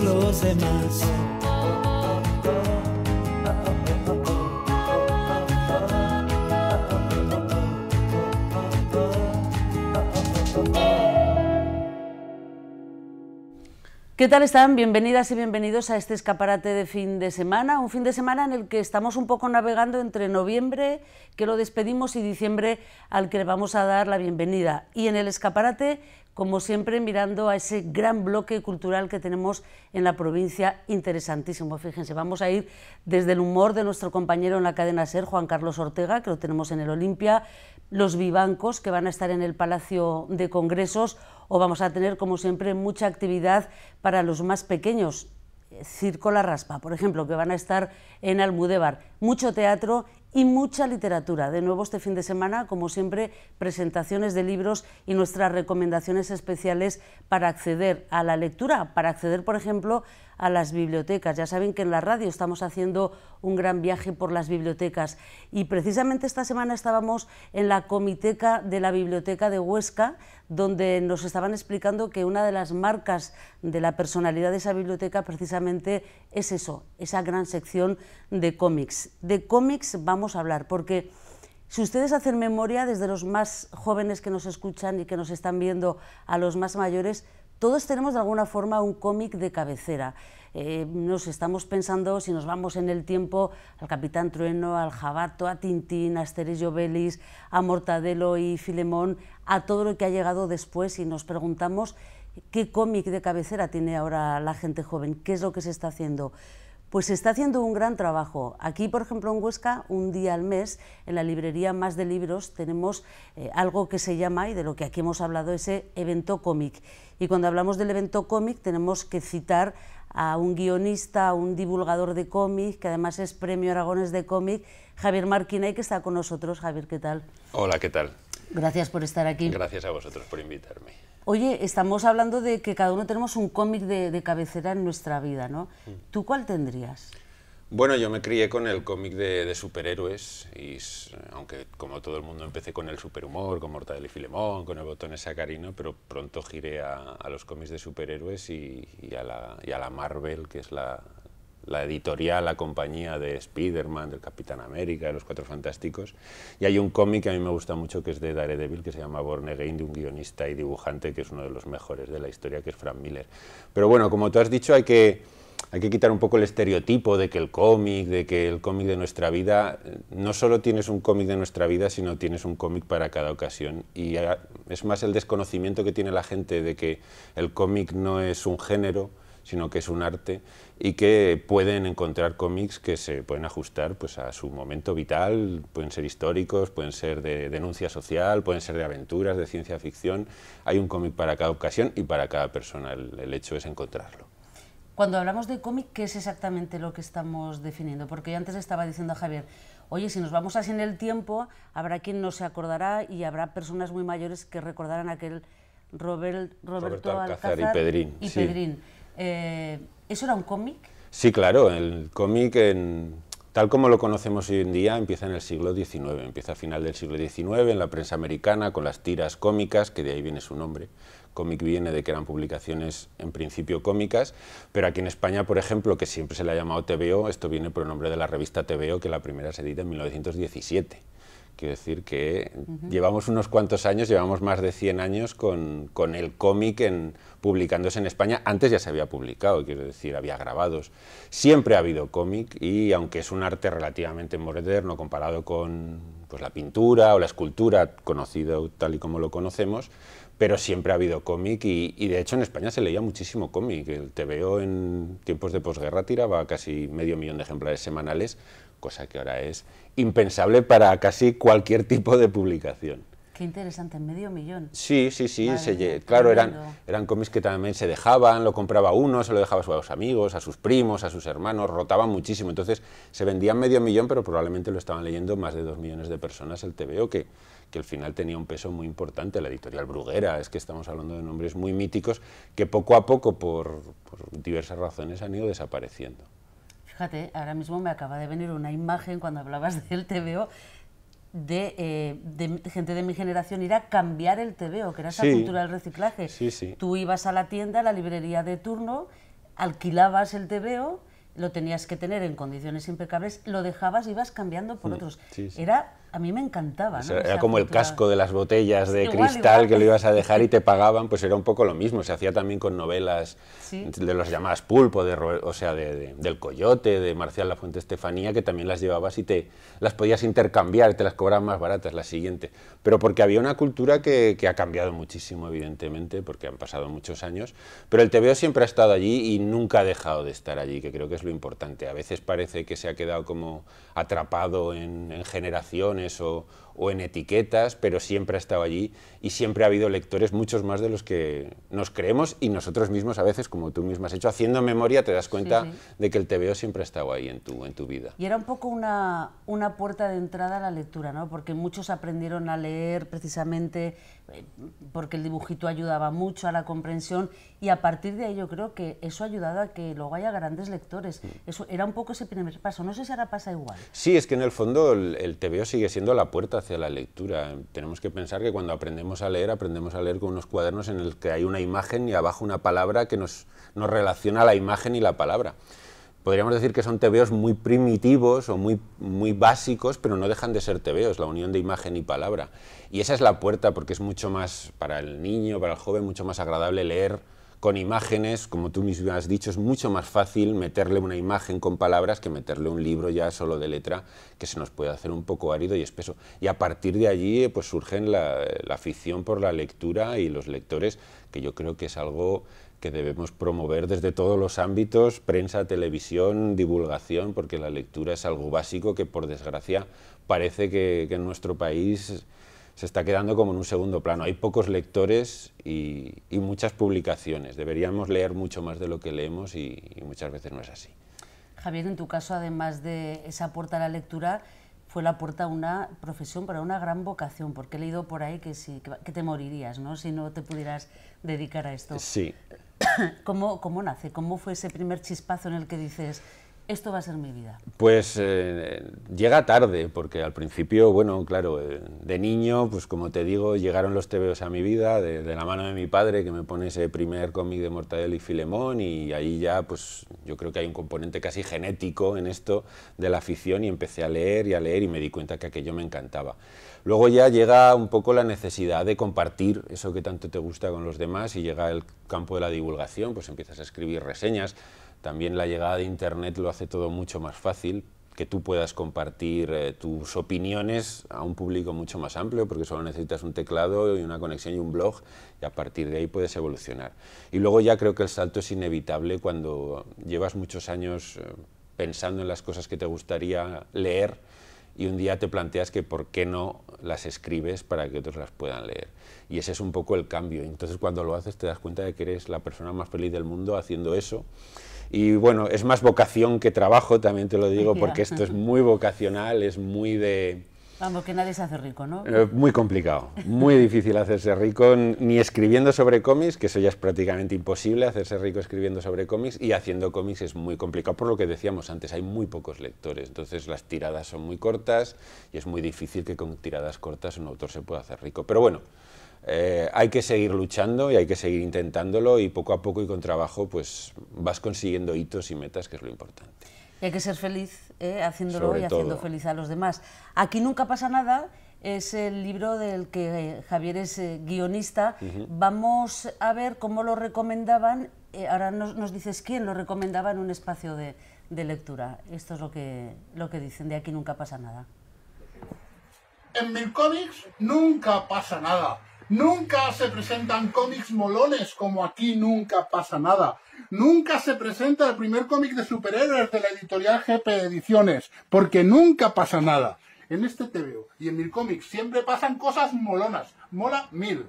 los demás. ¿Qué tal están? Bienvenidas y bienvenidos a este escaparate de fin de semana, un fin de semana en el que estamos un poco navegando entre noviembre, que lo despedimos, y diciembre, al que le vamos a dar la bienvenida. Y en el escaparate como siempre mirando a ese gran bloque cultural que tenemos en la provincia, interesantísimo. Fíjense, vamos a ir desde el humor de nuestro compañero en la cadena SER, Juan Carlos Ortega, que lo tenemos en el Olimpia, los vivancos que van a estar en el Palacio de Congresos, o vamos a tener, como siempre, mucha actividad para los más pequeños. Circo La Raspa, por ejemplo, que van a estar en Almudévar. Mucho teatro y mucha literatura. De nuevo este fin de semana, como siempre, presentaciones de libros y nuestras recomendaciones especiales para acceder a la lectura, para acceder, por ejemplo, a las bibliotecas. Ya saben que en la radio estamos haciendo un gran viaje por las bibliotecas y precisamente esta semana estábamos en la comiteca de la biblioteca de Huesca, donde nos estaban explicando que una de las marcas de la personalidad de esa biblioteca precisamente es eso, esa gran sección de cómics. De cómics vamos a hablar porque... Si ustedes hacen memoria, desde los más jóvenes que nos escuchan y que nos están viendo a los más mayores, todos tenemos de alguna forma un cómic de cabecera. Eh, nos estamos pensando, si nos vamos en el tiempo, al Capitán Trueno, al Jabato, a Tintín, a Asterix Obelix, a Mortadelo y Filemón, a todo lo que ha llegado después y nos preguntamos qué cómic de cabecera tiene ahora la gente joven, qué es lo que se está haciendo. Pues se está haciendo un gran trabajo. Aquí, por ejemplo, en Huesca, un día al mes, en la librería Más de Libros, tenemos eh, algo que se llama, y de lo que aquí hemos hablado, ese evento cómic. Y cuando hablamos del evento cómic, tenemos que citar a un guionista, a un divulgador de cómic, que además es premio Aragones de cómic, Javier Marquinay, que está con nosotros. Javier, ¿qué tal? Hola, ¿qué tal? Gracias por estar aquí. Gracias a vosotros por invitarme. Oye, estamos hablando de que cada uno tenemos un cómic de, cabecera en nuestra vida, ¿no? Mm. ¿Tú cuál tendrías? Bueno, yo me crié con el cómic de, superhéroes, y aunque como todo el mundo empecé con el superhumor, con Mortadelo y Filemón, con el botón sacarino, pero pronto giré a, los cómics de superhéroes y, y, a la, y, a la, Marvel, que es la, la editorial, la compañía de Spider-Man, del Capitán América, de los Cuatro Fantásticos. Y hay un cómic que a mí me gusta mucho que es de Daredevil, que se llama Born Again, de un guionista y dibujante que es uno de los mejores de la historia, que es Frank Miller. Pero bueno, como tú has dicho, hay que, hay que quitar un poco el estereotipo de que el cómic, de que el cómic de nuestra vida, no solo tienes un cómic de nuestra vida, sino tienes un cómic para cada ocasión. Y es más el desconocimiento que tiene la gente de que el cómic no es un género, sino que es un arte y que pueden encontrar cómics que se pueden ajustar pues, a su momento vital, pueden ser históricos, pueden ser de denuncia social, pueden ser de aventuras, de ciencia ficción. Hay un cómic para cada ocasión y para cada persona, el, hecho es encontrarlo. Cuando hablamos de cómic, ¿qué es exactamente lo que estamos definiendo? Porque yo antes estaba diciendo a Javier, oye, si nos vamos así en el tiempo, habrá quien no se acordará y habrá personas muy mayores que recordarán aquel Roberto, Alcázar, y Pedrín. Eh, ¿Eso era un cómic? Sí, claro, el cómic, tal como lo conocemos hoy en día, empieza en el siglo XIX, empieza a final del siglo XIX en la prensa americana con las tiras cómicas, que de ahí viene su nombre. Cómic viene de que eran publicaciones en principio cómicas, pero aquí en España, por ejemplo, que siempre se le ha llamado TVO, esto viene por el nombre de la revista TVO, que la primera se edita en 1917. Quiero decir que llevamos unos cuantos años, llevamos más de 100 años con, con el cómic en, publicándose en España. Antes ya se había publicado, quiero decir, había grabados. Siempre ha habido cómic y aunque es un arte relativamente moderno comparado con pues, la pintura o la escultura conocido tal y como lo conocemos, pero siempre ha habido cómic y, de hecho en España se leía muchísimo cómic. El TVO en tiempos de posguerra tiraba casi medio millón de ejemplares semanales, cosa que ahora es impensable para casi cualquier tipo de publicación. Qué interesante, medio millón. Sí, sí, sí, claro, eran, cómics que también se dejaban, lo compraba uno, se lo dejaba a sus amigos, a sus primos, a sus hermanos, rotaban muchísimo. Entonces se vendían medio millón, pero probablemente lo estaban leyendo más de dos millones de personas el TVO, que que al final tenía un peso muy importante, la editorial Bruguera, es que estamos hablando de nombres muy míticos que poco a poco, por, diversas razones, han ido desapareciendo. Fíjate, ahora mismo me acaba de venir una imagen cuando hablabas del TVO de, eh, de, gente de mi generación ir a cambiar el TVO, que era esa cultura del reciclaje. Tú ibas a la tienda, a la librería de turno, alquilabas el TVO, lo tenías que tener en condiciones impecables, lo dejabas y ibas cambiando por mm, otros. Era a mí me encantaba. era como el casco de las botellas de cristal que lo ibas a dejar y te pagaban, pues era un poco lo mismo. Se hacía también con novelas de los llamadas pulpo, de, o sea, de, del Coyote, de Marcial La Fuente Estefanía, que también las llevabas y te las podías intercambiar, te las cobraban más baratas la siguiente. Pero porque había una cultura que, que ha cambiado muchísimo, evidentemente, porque han pasado muchos años. Pero el TVO siempre ha estado allí y nunca ha dejado de estar allí, que creo que es lo importante. A veces parece que se ha quedado como atrapado en generaciones o, en etiquetas, pero siempre ha estado allí y siempre ha habido lectores, muchos más de los que nos creemos y nosotros mismos a veces, como tú mismo has hecho, haciendo memoria te das cuenta de que el TVO siempre ha estado ahí en tu, en tu vida. Y era un poco una, puerta de entrada a la lectura, porque muchos aprendieron a leer precisamente porque el dibujito ayudaba mucho a la comprensión y a partir de ahí yo creo que eso ha ayudado a que luego haya grandes lectores. Mm. Eso era un poco ese primer paso. No sé si ahora pasa igual. Sí, es que en el fondo el, el TVO sigue siendo la puerta hacia la lectura. Tenemos que pensar que cuando aprendemos a leer, aprendemos a leer con unos cuadernos en el que hay una imagen y abajo una palabra que nos relaciona la imagen y la palabra podríamos decir que son tebeos muy primitivos o muy, muy básicos, pero no dejan de ser tebeos, la unión de imagen y palabra. Y esa es la puerta, porque es mucho más, para el niño, para el joven, mucho más agradable leer con imágenes, como tú mismo has dicho, es mucho más fácil meterle una imagen con palabras que meterle un libro ya solo de letra, que se nos puede hacer un poco árido y espeso. Y a partir de allí eh, pues surgen la, afición por la lectura y los lectores, que yo creo que es algo que debemos promover desde todos los ámbitos, prensa, televisión, divulgación, porque la lectura es algo básico que por desgracia parece que en nuestro país se está quedando como en un segundo plano. Hay pocos lectores y, muchas publicaciones. Deberíamos leer mucho más de lo que leemos y, muchas veces no es así. Javier, en tu caso, además de esa puerta a la lectura, fue la puerta a una profesión para una gran vocación, porque he leído por ahí que, si, que te morirías ¿no? si no te pudieras dedicar a esto. Sí. ¿Cómo, ¿Cómo nace? ¿Cómo fue ese primer chispazo en el que dices, esto va a ser mi vida? Pues eh, llega tarde, porque al principio, bueno, claro, eh, de niño, pues como te digo, llegaron los tebeos a mi vida, de, la mano de mi padre, que me pone ese primer cómic de Mortadelo y Filemón, y ahí ya, pues yo creo que hay un componente casi genético en esto de la afición, y empecé a leer y a leer, y me di cuenta que aquello me encantaba. Luego ya llega un poco la necesidad de compartir eso que tanto te gusta con los demás, y llega el campo de la divulgación, pues empiezas a escribir reseñas, también la llegada de Internet lo hace todo mucho más fácil, que tú puedas compartir eh, tus opiniones a un público mucho más amplio, porque solo necesitas un teclado y una conexión y un blog, y a partir de ahí puedes evolucionar. Y luego ya creo que el salto es inevitable cuando llevas muchos años eh, pensando en las cosas que te gustaría leer y un día te planteas que por qué no las escribes para que otros las puedan leer. Y ese es un poco el cambio. Entonces cuando lo haces te das cuenta de que eres la persona más feliz del mundo haciendo eso y bueno, es más vocación que trabajo, también te lo digo, porque esto es muy vocacional, es muy de... Vamos, que nadie se hace rico, ¿no? Eh, muy complicado, muy difícil hacerse rico, ni escribiendo sobre cómics, que eso ya es prácticamente imposible, hacerse rico escribiendo sobre cómics, y haciendo cómics es muy complicado, por lo que decíamos antes, hay muy pocos lectores, entonces las tiradas son muy cortas y es muy difícil que con tiradas cortas un autor se pueda hacer rico. Pero bueno, eh, hay que seguir luchando y hay que seguir intentándolo y poco a poco y con trabajo pues vas consiguiendo hitos y metas, que es lo importante. Y hay que ser feliz ¿eh? haciéndolo y haciendo feliz a los demás. Aquí nunca pasa nada es el libro del que Javier es eh, guionista. Vamos a ver cómo lo recomendaban. ahora nos, dices quién lo recomendaba en un espacio de, lectura. Esto es lo que, lo que dicen, de aquí nunca pasa nada. En Milcomics nunca pasa nada. Nunca se presentan cómics molones como aquí nunca pasa nada. Nunca se presenta el primer cómic de superhéroes de la editorial GP Ediciones, porque nunca pasa nada. En este TVO y en Mil Cómics siempre pasan cosas molonas. Mola mil.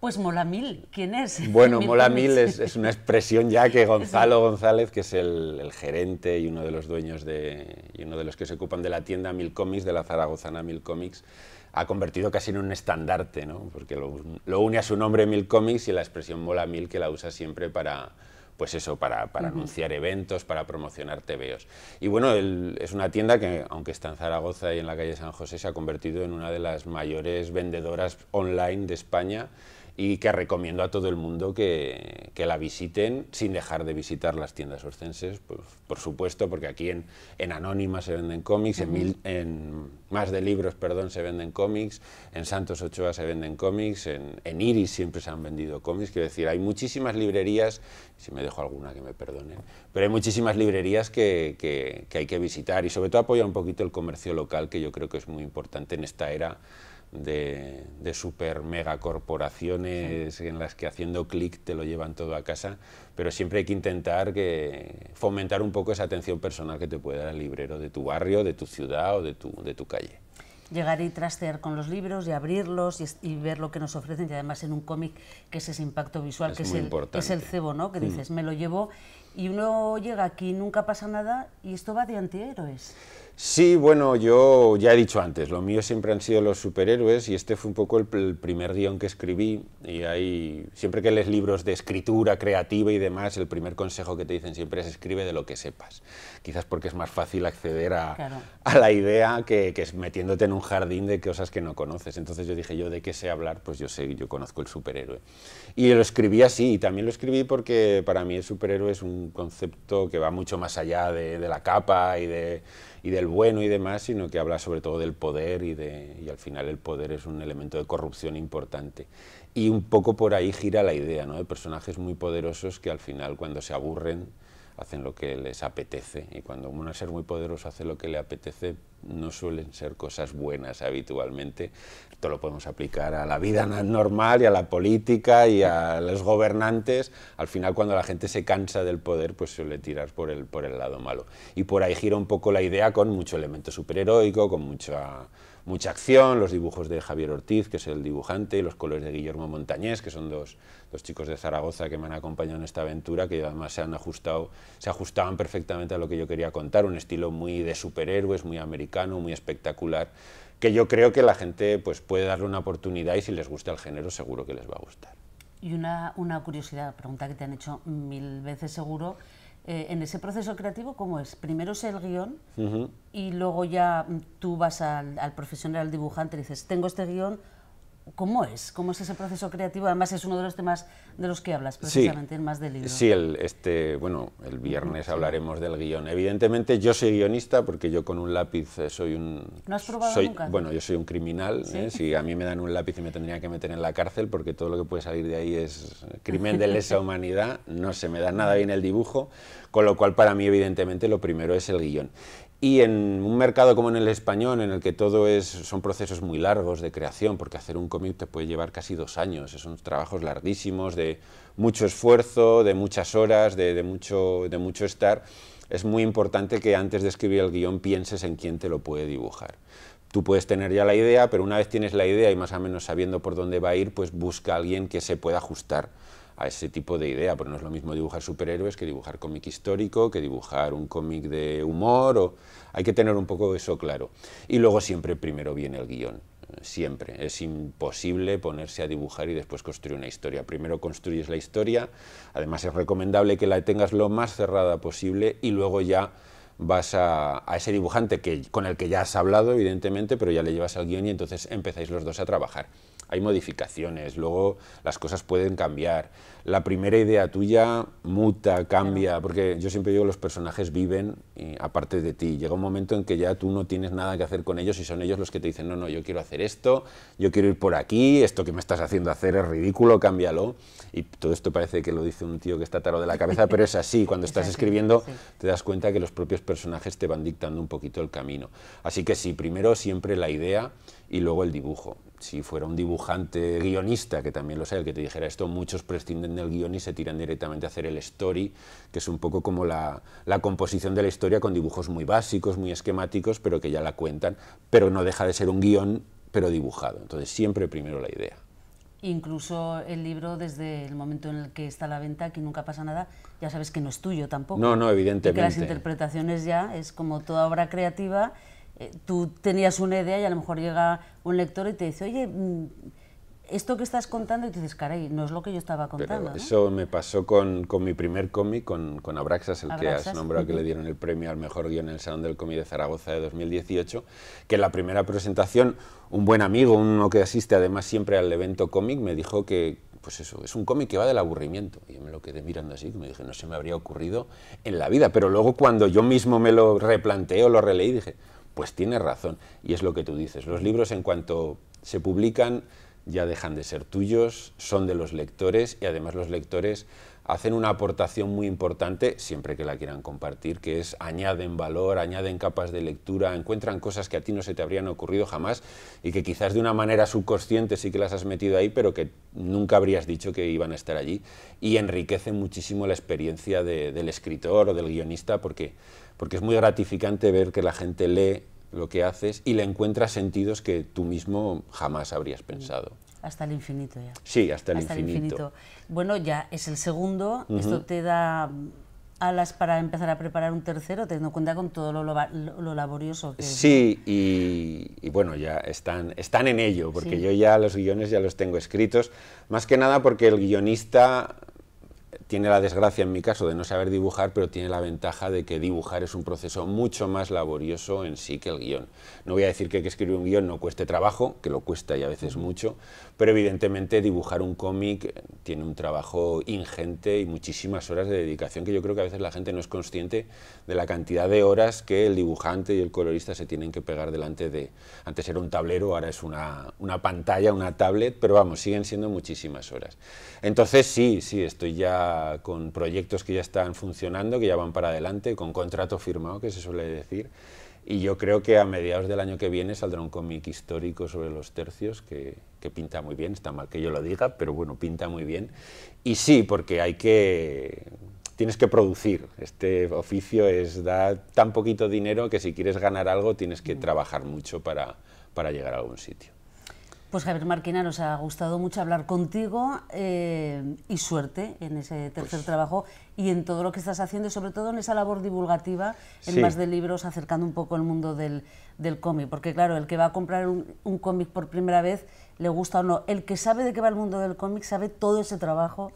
Pues Mola Mil, ¿quién es? Bueno, Mola Mil es, una expresión ya que Gonzalo González, que es el, gerente y uno de los dueños de, y uno de los que se ocupan de la tienda Mil Comics, de la zaragozana Mil Comics, ha convertido casi en un estandarte, ¿no? porque lo, une a su nombre Mil Comics y la expresión bola Mil que la usa siempre para, pues eso, para, anunciar eventos, para promocionar TVOs. Y bueno, es una tienda que, aunque está en Zaragoza y en la calle San José, se ha convertido en una de las mayores vendedoras online de España y que recomiendo a todo el mundo que, que, la visiten sin dejar de visitar las tiendas orcenses, pues, por supuesto, porque aquí en, en Anónima se venden cómics, en, Más de Libros perdón, se venden cómics, en Santos Ochoa se venden cómics, en, en Iris siempre se han vendido cómics, quiero decir, hay muchísimas librerías, si me dejo alguna que me perdonen, pero hay muchísimas librerías que, que, que hay que visitar y sobre todo apoyar un poquito el comercio local, que yo creo que es muy importante en esta era de, super mega corporaciones en las que haciendo clic te lo llevan todo a casa, pero siempre hay que intentar que fomentar un poco esa atención personal que te puede dar el librero de tu barrio, de tu ciudad o de tu, calle llegar y trastear con los libros y abrirlos y, ver lo que nos ofrecen y además en un cómic que es ese impacto visual que, es el, cebo, Que mm. dices, me lo llevo y uno llega aquí, nunca pasa nada y esto va de antihéroes. Sí, bueno, yo ya he dicho antes, lo mío siempre han sido los superhéroes y este fue un poco el, primer guión que escribí y ahí, siempre que lees libros de escritura creativa y demás, el primer consejo que te dicen siempre es escribe de lo que sepas. Quizás porque es más fácil acceder a, la idea que, metiéndote en un jardín de cosas que no conoces. Entonces yo dije, yo de qué sé hablar, pues yo sé, yo conozco el superhéroe. Y lo escribí así y también lo escribí porque para mí el superhéroe es un concepto que va mucho más allá de, la capa y, de, y del bueno y demás, sino que habla sobre todo del poder y, de, al final el poder es un elemento de corrupción importante. Y un poco por ahí gira la idea, ¿no? De personajes muy poderosos que al final cuando se aburren hacen lo que les apetece y cuando un ser muy poderoso hace lo que le apetece no suelen ser cosas buenas habitualmente, esto lo podemos aplicar a la vida normal y a la política y a los gobernantes. Al final, cuando la gente se cansa del poder, pues suele tirar por el, por el lado malo. Y por ahí gira un poco la idea con mucho elemento superheroico, con mucha, mucha acción, los dibujos de Javier Ortiz, que es el dibujante, y los colores de Guillermo Montañés, que son dos, chicos de Zaragoza que me han acompañado en esta aventura, que además se han ajustado, se ajustaban perfectamente a lo que yo quería contar, un estilo muy de superhéroes, muy americano, muy espectacular, que yo creo que la gente pues, puede darle una oportunidad y si les gusta el género seguro que les va a gustar. Y una, una curiosidad, pregunta que te han hecho mil veces seguro. Eh, en ese proceso creativo, ¿cómo es? Primero es el guión y luego ya tú vas al, al profesional, al dibujante, y dices, tengo este guión, ¿Cómo es? ¿Cómo es ese proceso creativo? Además es uno de los temas de los que hablas precisamente en Más del Libro. Sí, el, este, bueno, el viernes hablaremos del guión. Evidentemente yo soy guionista porque yo con un lápiz eh, soy un... ¿No has probado nunca? Bueno, yo soy un criminal. ¿eh? Si a mí me dan un lápiz y me tendría que meter en la cárcel porque todo lo que puede salir de ahí es crimen de lesa humanidad, no se me da nada bien el dibujo, con lo cual para mí evidentemente lo primero es el guión. Y en un mercado como en el español, en el que todo es, son procesos muy largos de creación, porque hacer un cómic te puede llevar casi dos años, son trabajos larguísimos, de mucho esfuerzo, de muchas horas, de, mucho, de mucho estar, es muy importante que antes de escribir el guión pienses en quién te lo puede dibujar. Tú puedes tener ya la idea, pero una vez tienes la idea y más o menos sabiendo por dónde va a ir, pues busca a alguien que se pueda ajustar a ese tipo de idea, pero no es lo mismo dibujar superhéroes que dibujar cómic histórico, que dibujar un cómic de humor, o... hay que tener un poco eso claro. Y luego siempre primero viene el guión, siempre. Es imposible ponerse a dibujar y después construir una historia. Primero construyes la historia, además es recomendable que la tengas lo más cerrada posible y luego ya vas a, ese dibujante que, con el que ya has hablado, evidentemente, pero ya le llevas al guión y entonces empezáis los dos a trabajar hay modificaciones, luego las cosas pueden cambiar. La primera idea tuya muta, cambia, porque yo siempre digo que los personajes viven aparte de ti. Llega un momento en que ya tú no tienes nada que hacer con ellos y son ellos los que te dicen, no, no, yo quiero hacer esto, yo quiero ir por aquí, esto que me estás haciendo hacer es ridículo, cámbialo. Y todo esto parece que lo dice un tío que está taro de la cabeza, pero es así, cuando estás escribiendo te das cuenta que los propios personajes te van dictando un poquito el camino. Así que sí, primero siempre la idea y luego el dibujo si fuera un dibujante guionista, que también lo sé el que te dijera esto, muchos prescinden del guion y se tiran directamente a hacer el story, que es un poco como la, composición de la historia con dibujos muy básicos, muy esquemáticos, pero que ya la cuentan, pero no deja de ser un guión, pero dibujado. Entonces, siempre primero la idea. Incluso el libro, desde el momento en el que está a la venta, que nunca pasa nada, ya sabes que no es tuyo tampoco. No, no, evidentemente. Y las interpretaciones ya es como toda obra creativa eh, tú tenías una idea y a lo mejor llega un lector y te dice, oye, mm, esto que estás contando, y te dices, caray, no es lo que yo estaba contando. eso me pasó con, mi primer cómic, con, Abraxas, el que has nombrado, que le dieron el premio al mejor guión en el Salón del Cómic de Zaragoza de 2018, que en la primera presentación, un buen amigo, uno que asiste además siempre al evento cómic, me dijo que, pues eso, es un cómic que va del aburrimiento. Y yo me lo quedé mirando así, y me dije, no se me habría ocurrido en la vida. Pero luego cuando yo mismo me lo replanteo, lo releí, dije, pues tienes razón, y es lo que tú dices. Los libros en cuanto se publican ya dejan de ser tuyos, son de los lectores y además los lectores hacen una aportación muy importante, siempre que la quieran compartir, que es añaden valor, añaden capas de lectura, encuentran cosas que a ti no se te habrían ocurrido jamás y que quizás de una manera subconsciente sí que las has metido ahí, pero que nunca habrías dicho que iban a estar allí. Y enriquece muchísimo la experiencia del escritor o del guionista porque porque es muy gratificante ver que la gente lee lo que haces y le encuentra sentidos que tú mismo jamás habrías mm. pensado. Hasta el infinito ya. Sí, hasta el, hasta infinito. el infinito. Bueno, ya es el segundo. Esto te da alas para empezar a preparar un tercero, teniendo en cuenta con todo lo, laborioso que Sí, Y, y, bueno, ya están, están en ello, porque yo ya los guiones ya los tengo escritos, más que nada porque el guionista tiene la desgracia en mi caso de no saber dibujar, pero tiene la ventaja de que dibujar es un proceso mucho más laborioso en sí que el guión. No voy a decir que, que escribir un guión no cueste trabajo, que lo cuesta y a veces mucho, pero evidentemente dibujar un cómic eh, tiene un trabajo ingente y muchísimas horas de dedicación que yo creo que a veces la gente no es consciente de la cantidad de horas que el dibujante y el colorista se tienen que pegar delante de... Antes era un tablero, ahora es una, una pantalla, una tablet, pero vamos, siguen siendo muchísimas horas. Entonces sí, sí, estoy ya con proyectos que ya están funcionando, que ya van para adelante, con contrato firmado, que se suele decir. Y yo creo que a mediados del año que viene saldrá un cómic histórico sobre los tercios que, pinta muy bien, está mal que yo lo diga, pero bueno, pinta muy bien. Y sí, porque hay que... Tienes que producir, este oficio es da tan poquito dinero que si quieres ganar algo tienes que mm. trabajar mucho para, para llegar a algún sitio. Pues Javier Marquina, nos ha gustado mucho hablar contigo eh, y suerte en ese tercer pues trabajo y en todo lo que estás haciendo, sobre todo en esa labor divulgativa, en más de libros, acercando un poco el mundo del, cómic. Porque claro, el que va a comprar un, cómic por primera vez, le gusta o no, el que sabe de qué va el mundo del cómic sabe todo ese trabajo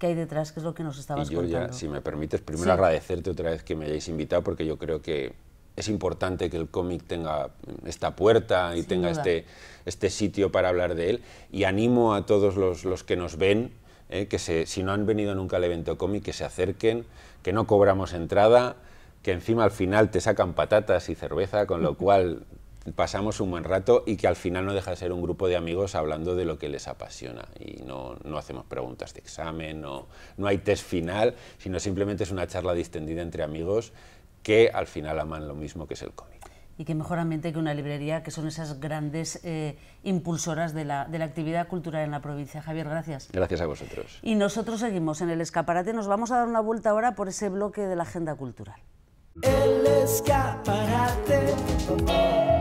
que hay detrás, que es lo que nos estabas si me permites, primero agradecerte otra vez que me hayáis invitado, porque yo creo que es importante que el cómic tenga esta puerta y tenga este, este sitio para hablar de él. Y animo a todos los, los que nos ven, eh, que si no han venido nunca al evento cómic, que se acerquen, que no cobramos entrada, que encima al final te sacan patatas y cerveza, con lo cual pasamos un buen rato y que al final no deja de ser un grupo de amigos hablando de lo que les apasiona. Y no, hacemos preguntas de examen, no, no hay test final, sino simplemente es una charla distendida entre amigos que al final aman lo mismo que es el cómic. Y qué mejor ambiente que una librería, que son esas grandes eh, impulsoras de la, de la actividad cultural en la provincia. Javier, gracias. Gracias a vosotros. Y nosotros seguimos en el escaparate. Nos vamos a dar una vuelta ahora por ese bloque de la agenda cultural. El escaparate.